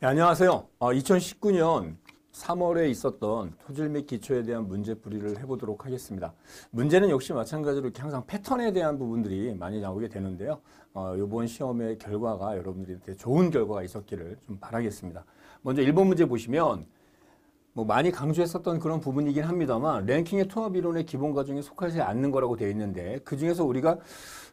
네, 안녕하세요. 2019년 어, 3월에 있었던 토질 및 기초에 대한 문제 풀이를 해보도록 하겠습니다. 문제는 역시 마찬가지로 이 항상 패턴에 대한 부분들이 많이 나오게 되는데요. 어, 이번 시험의 결과가 여러분들한테 좋은 결과가 있었기를 좀 바라겠습니다. 먼저 1번 문제 보시면 뭐 많이 강조했었던 그런 부분이긴 합니다만 랭킹의 통합 이론의 기본 과정에 속하지 않는 거라고 되어 있는데 그중에서 우리가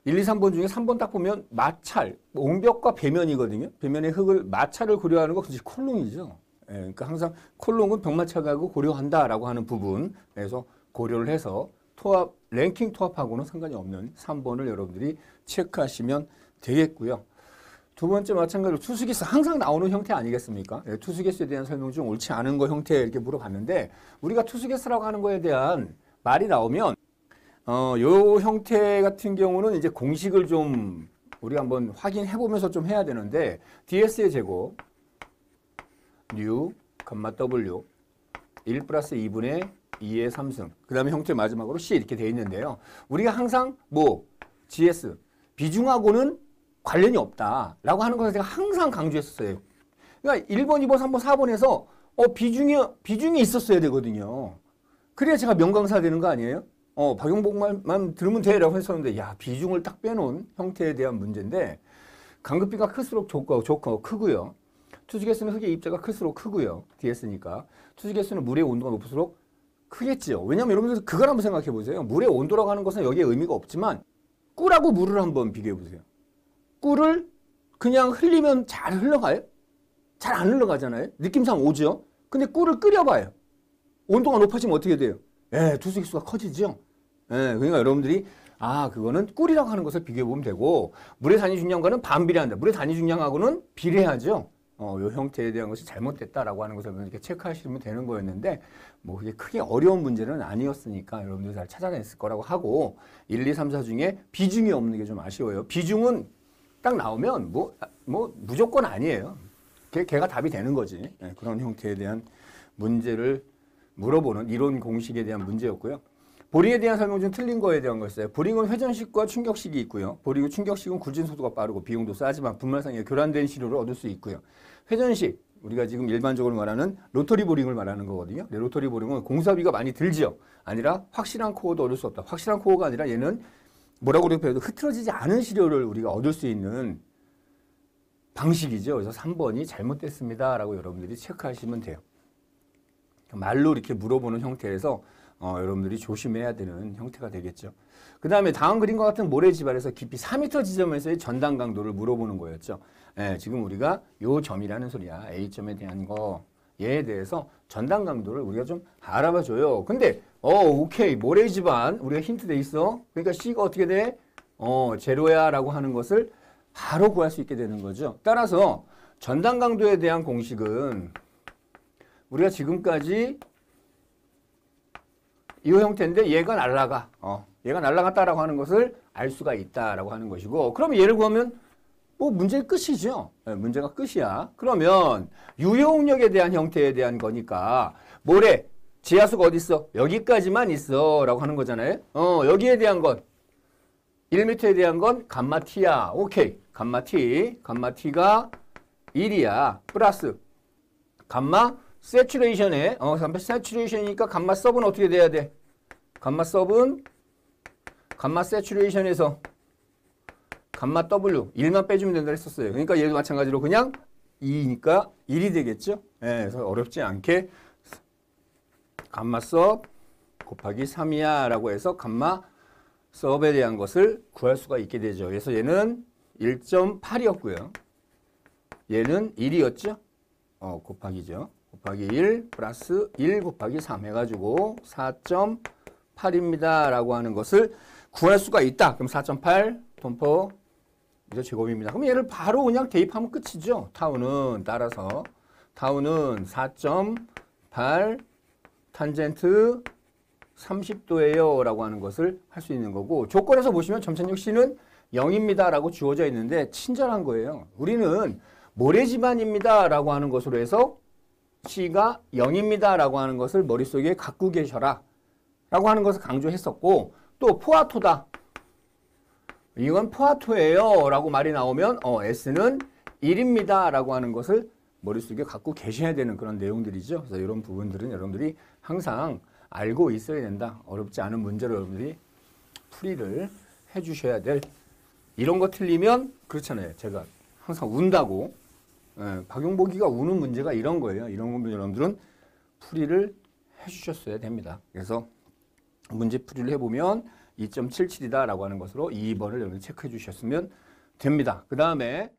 1, 2, 3번 중에 3번 딱 보면 마찰, 뭐 옹벽과 배면이거든요. 배면의 흙을 마찰을 고려하는 것은 콜롱이죠. 예, 그러니까 항상 콜롱은 병마찰하고 고려한다라고 하는 부분 에서 고려를 해서 토합 랭킹 토합하고는 상관이 없는 3번을 여러분들이 체크하시면 되겠고요. 두 번째 마찬가지로 투수기수 항상 나오는 형태 아니겠습니까? 예, 투수기수에 대한 설명 중 옳지 않은 거 형태 이렇게 물어봤는데 우리가 투수기수라고 하는 거에 대한 말이 나오면 어, 요 형태 같은 경우는 이제 공식을 좀 우리 가 한번 확인해 보면서 좀 해야 되는데 ds의 제곱 u, w 1 플러스 2분의 2의 3승 그 다음에 형태 마지막으로 c 이렇게 돼 있는데요. 우리가 항상 뭐 gs 비중하고는 관련이 없다라고 하는 것을 제가 항상 강조했었어요. 그러니까 1번, 2번, 3번, 4번에서 어, 비중이, 비중이 있었어야 되거든요. 그래야 제가 명강사 되는 거 아니에요? 어, 박용복만 들으면 돼 라고 했었는데, 야, 비중을 딱 빼놓은 형태에 대한 문제인데, 강급비가 클수록 좋고, 좋고, 크고요. 투지개수는 흙의 입자가 클수록 크고요. 뒤에 쓰니까. 투지개수는 물의 온도가 높을수록 크겠죠 왜냐면 여러분들 그걸 한번 생각해 보세요. 물의 온도라고 하는 것은 여기에 의미가 없지만, 꿀하고 물을 한번 비교해 보세요. 꿀을 그냥 흘리면 잘 흘러가요? 잘 안 흘러가잖아요. 느낌상 오죠. 근데 꿀을 끓여봐요. 온도가 높아지면 어떻게 돼요? 예, 투수기수가 커지죠. 예, 그러니까 여러분들이 아, 그거는 꿀이라고 하는 것을 비교해 보면 되고 물의 단위 중량과는 반비례한다. 물의 단위 중량하고는 비례하죠. 어, 요 형태에 대한 것이 잘못됐다라고 하는 것을 이렇게 체크하시면 되는 거였는데 뭐 그게 크게 어려운 문제는 아니었으니까 여러분들 잘 찾아냈을 거라고 하고 1, 2, 3, 4 중에 비중이 없는 게 좀 아쉬워요. 비중은 딱 나오면 뭐, 뭐 무조건 아니에요. 걔, 걔가 답이 되는 거지. 네, 그런 형태에 대한 문제를 물어보는 이론 공식에 대한 문제였고요. 보링에 대한 설명 중 틀린 거에 대한 거였어요. 보링은 회전식과 충격식이 있고요. 보링은 충격식은 굴진 속도가 빠르고 비용도 싸지만 분말상에 교란된 시료를 얻을 수 있고요. 회전식, 우리가 지금 일반적으로 말하는 로터리 보링을 말하는 거거든요. 네, 로터리 보링은 공사비가 많이 들지요. 아니라 확실한 코어도 얻을 수 없다. 확실한 코어가 아니라 얘는 뭐라고 그렇게해도 흐트러지지 않은 시료를 우리가 얻을 수 있는 방식이죠. 그래서 3번이 잘못됐습니다. 라고 여러분들이 체크하시면 돼요. 말로 이렇게 물어보는 형태에서 어, 여러분들이 조심해야 되는 형태가 되겠죠. 그 다음에 다음 그림과 같은 모래지발에서 깊이 4m 지점에서의 전단 강도를 물어보는 거였죠. 예, 지금 우리가 요 점이라는 소리야. A점에 대한 거. 얘에 대해서 전단 강도를 우리가 좀 알아봐줘요. 근데 어, 오케이. 모래 집안. 우리가 힌트 돼 있어. 그러니까 C가 어떻게 돼? 어, 제로야 라고 하는 것을 바로 구할 수 있게 되는 거죠. 따라서 전단 강도에 대한 공식은 우리가 지금까지 이 형태인데 얘가 날라가. 어, 얘가 날라갔다라고 하는 것을 알 수가 있다라고 하는 것이고 그럼면 얘를 구하면 뭐 문제 의 끝이죠. 네, 문제가 끝이야. 그러면 유효응력에 대한 형태에 대한 거니까 모래 지하수가 어디 있어? 여기까지만 있어 라고 하는 거잖아요. 어 여기에 대한 건 1m에 대한 건 감마 t야. 오케이. 감마 t. 감마 t가 1이야. 플러스 감마 세츄레이션에 어 감마 세츄레이션이니까 감마 서브는 어떻게 돼야 돼? 감마 서브는 감마 세츄레이션에서 감마 W 1만 빼주면 된다 했었어요. 그러니까 얘도 마찬가지로 그냥 2니까 1이 되겠죠. 예, 그래서 어렵지 않게 감마 수업 곱하기 3이야 라고 해서 감마 수업에 대한 것을 구할 수가 있게 되죠. 그래서 얘는 1.8이었고요. 얘는 1이었죠. 어, 곱하기죠. 곱하기 1 플러스 1 곱하기 3 해가지고 4.8입니다. 라고 하는 것을 구할 수가 있다. 그럼 4.8돈퍼 이제 제곱입니다. 그럼 얘를 바로 그냥 대입하면 끝이죠. 타우는 따라서 타우는 4.8 탄젠트 30도예요 라고 하는 것을 할 수 있는 거고 조건에서 보시면 점천육 C는 0입니다 라고 주어져 있는데 친절한 거예요. 우리는 모래지반입니다 라고 하는 것으로 해서 C가 0입니다 라고 하는 것을 머릿속에 갖고 계셔라 라고 하는 것을 강조했었고 또 포아토다 이건 포아토예요 라고 말이 나오면 어, S는 1입니다 라고 하는 것을 머릿속에 갖고 계셔야 되는 그런 내용들이죠. 그래서 이런 부분들은 여러분들이 항상 알고 있어야 된다. 어렵지 않은 문제로 여러분들이 풀이를 해 주셔야 될 이런 거 틀리면 그렇잖아요. 제가 항상 운다고 예, 박용복이가 우는 문제가 이런 거예요. 이런 부분 여러분들은 풀이를 해 주셨어야 됩니다. 그래서 문제 풀이를 해보면 2.77이다라고 하는 것으로 2번을 여러분 체크해 주셨으면 됩니다. 그 다음에